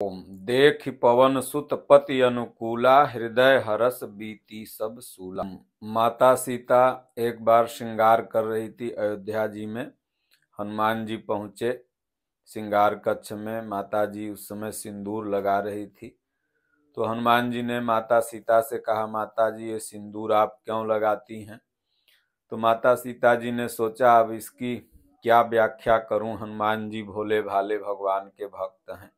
देख पवन सुत पति अनुकूला हृदय हरस बीती सब सूला माता सीता एक बार श्रृंगार कर रही थी अयोध्या जी में हनुमान जी पहुँचे श्रृंगार कक्ष में माता जी उस समय सिंदूर लगा रही थी तो हनुमान जी ने माता सीता से कहा माता जी ये सिंदूर आप क्यों लगाती हैं तो माता सीता जी ने सोचा अब इसकी क्या व्याख्या करूं हनुमान जी भोले भाले भगवान के भक्त हैं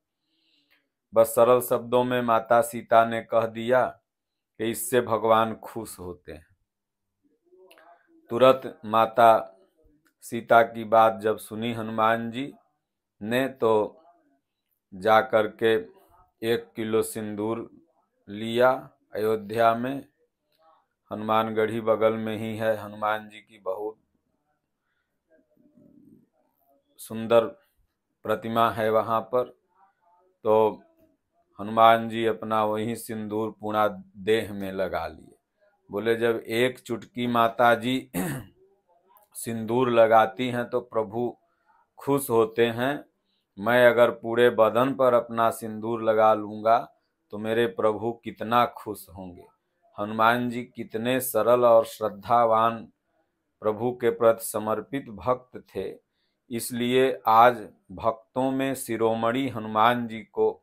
बस सरल शब्दों में माता सीता ने कह दिया कि इससे भगवान खुश होते हैं तुरंत माता सीता की बात जब सुनी हनुमान जी ने तो जा कर के एक किलो सिंदूर लिया अयोध्या में हनुमानगढ़ी बगल में ही है हनुमान जी की बहुत सुंदर प्रतिमा है वहाँ पर तो हनुमान जी अपना वही सिंदूर पूरा देह में लगा लिए बोले जब एक चुटकी माता जी सिंदूर लगाती हैं तो प्रभु खुश होते हैं मैं अगर पूरे बदन पर अपना सिंदूर लगा लूँगा तो मेरे प्रभु कितना खुश होंगे हनुमान जी कितने सरल और श्रद्धावान प्रभु के प्रति समर्पित भक्त थे इसलिए आज भक्तों में शिरोमणि हनुमान जी को